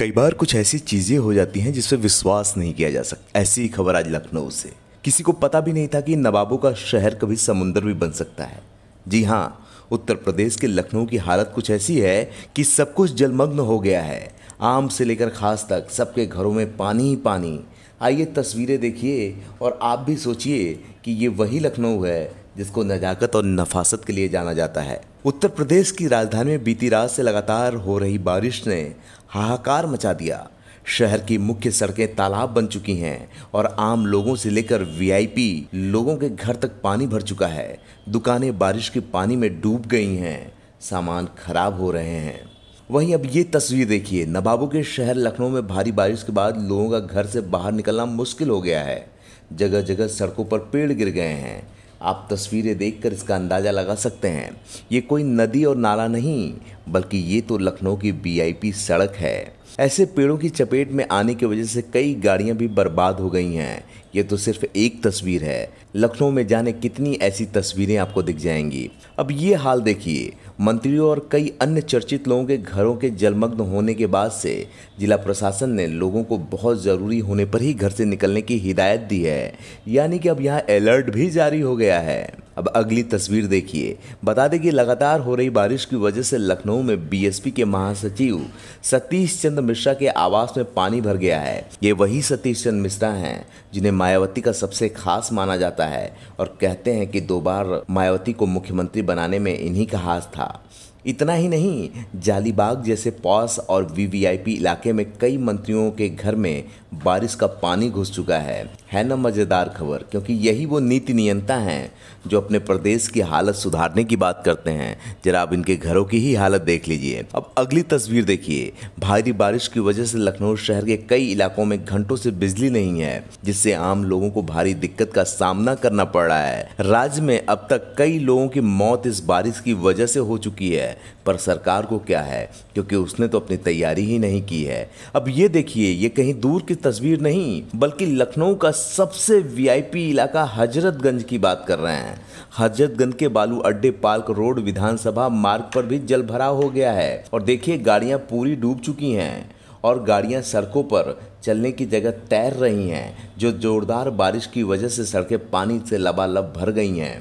कई बार कुछ ऐसी चीज़ें हो जाती हैं जिस पर विश्वास नहीं किया जा सकता ऐसी ही खबर आज लखनऊ से किसी को पता भी नहीं था कि नवाबों का शहर कभी समुंदर भी बन सकता है जी हाँ उत्तर प्रदेश के लखनऊ की हालत कुछ ऐसी है कि सब कुछ जलमग्न हो गया है आम से लेकर खास तक सबके घरों में पानी ही पानी आइए तस्वीरें देखिए और आप भी सोचिए कि ये वही लखनऊ है जिसको नजाकत और नफासत के लिए जाना जाता है उत्तर प्रदेश की राजधानी में बीती रात से लगातार हो रही बारिश ने हाहाकार मचा दिया शहर की मुख्य सड़कें तालाब बन चुकी हैं और आम लोगों से लेकर वीआईपी लोगों के घर तक पानी भर चुका है दुकानें बारिश के पानी में डूब गई हैं सामान खराब हो रहे हैं वहीं अब ये तस्वीर देखिए नवाबों के शहर लखनऊ में भारी बारिश के बाद लोगों का घर से बाहर निकलना मुश्किल हो गया है जगह जगह सड़कों पर पेड़ गिर गए हैं आप तस्वीरें देखकर इसका अंदाज़ा लगा सकते हैं ये कोई नदी और नाला नहीं बल्कि ये तो लखनऊ की बीआईपी सड़क है ऐसे पेड़ों की चपेट में आने की वजह से कई गाड़ियां भी बर्बाद हो गई हैं ये तो सिर्फ एक तस्वीर है लखनऊ में जाने कितनी ऐसी तस्वीरें आपको दिख जाएंगी अब ये हाल देखिए मंत्रियों और कई अन्य चर्चित लोगों के घरों के जलमग्न होने के बाद से जिला प्रशासन ने लोगों को बहुत ज़रूरी होने पर ही घर से निकलने की हिदायत दी है यानी कि अब यहाँ अलर्ट भी जारी हो गया है अब अगली तस्वीर देखिए बता दें कि लगातार हो रही बारिश की वजह से लखनऊ में बीएसपी के महासचिव सतीश चंद्र मिश्रा के आवास में पानी भर गया है ये वही सतीश चंद्र मिश्रा हैं जिन्हें मायावती का सबसे खास माना जाता है और कहते हैं कि दो बार मायावती को मुख्यमंत्री बनाने में इन्हीं का हाथ था इतना ही नहीं जालीबाग जैसे पॉस और वीवीआईपी इलाके में कई मंत्रियों के घर में बारिश का पानी घुस चुका है है ना मज़ेदार खबर क्योंकि यही वो नीति नियंता हैं जो अपने प्रदेश की हालत सुधारने की बात करते हैं जरा आप इनके घरों की ही हालत देख लीजिए अब अगली तस्वीर देखिए भारी बारिश की वजह से लखनऊ शहर के कई इलाकों में घंटों से बिजली नहीं है जिससे आम लोगों को भारी दिक्कत का सामना करना पड़ रहा है राज्य में अब तक कई लोगों की मौत इस बारिश की वजह से हो चुकी है है पर सरकार को क्या है क्योंकि उसने तो अपनी तैयारी ही नहीं की है अब ये देखिए ये कहीं दूर की तस्वीर नहीं बल्कि लखनऊ का सबसे वीआईपी इलाका हजरतगंज की बात कर रहे हैं हजरतगंज के बालू अड्डे पार्क रोड विधानसभा मार्ग पर भी जल भराव हो गया है और देखिए गाड़ियां पूरी डूब चुकी हैं और गाड़ियां सड़कों पर चलने की जगह तैर रही हैं जो जोरदार बारिश की वजह से सड़कें पानी से लबालब भर गई हैं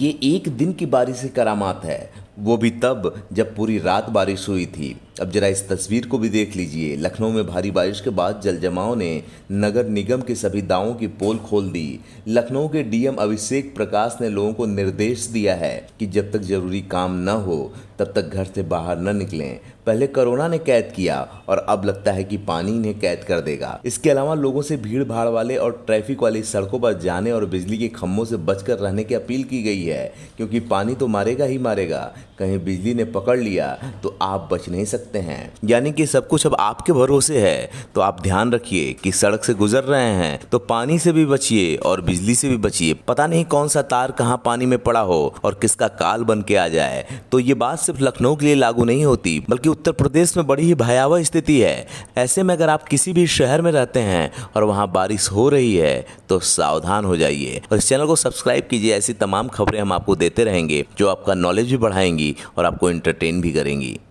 ये एक दिन की बारिश से करामात है वो भी तब जब पूरी रात बारिश हुई थी अब जरा इस तस्वीर को भी देख लीजिए लखनऊ में भारी बारिश के बाद जलजमाव ने नगर निगम के सभी दावों की पोल खोल दी लखनऊ के डीएम अभिषेक प्रकाश ने लोगों को निर्देश दिया है कि जब तक जरूरी काम न हो तब तक घर से बाहर न निकलें पहले कोरोना ने कैद किया और अब लगता है कि पानी इन्हें कैद कर देगा इसके अलावा लोगों से भीड़ भाड़ वाले और ट्रैफिक वाली सड़कों पर जाने और बिजली के खम्भों से बचकर रहने की अपील की गई है क्योंकि पानी तो मारेगा ही मारेगा कहीं बिजली ने पकड़ लिया तो आप बच नहीं सकते हैं यानी कि सब कुछ अब आपके भरोसे है तो आप ध्यान रखिए कि सड़क से गुजर रहे हैं तो पानी से भी बचिए और बिजली से भी बचिए पता नहीं कौन सा तार कहाँ पानी में पड़ा हो और किसका काल बन के आ जाए तो ये बात सिर्फ लखनऊ के लिए लागू नहीं होती बल्कि उत्तर प्रदेश में बड़ी ही भयावह स्थिति है ऐसे में अगर आप किसी भी शहर में रहते हैं और वहाँ बारिश हो रही है तो सावधान हो जाइए और इस चैनल को सब्सक्राइब कीजिए ऐसी तमाम खबरें हम आपको देते रहेंगे जो आपका नॉलेज भी बढ़ाएंगे करेंगी और आपको इंटरटेन भी करेंगी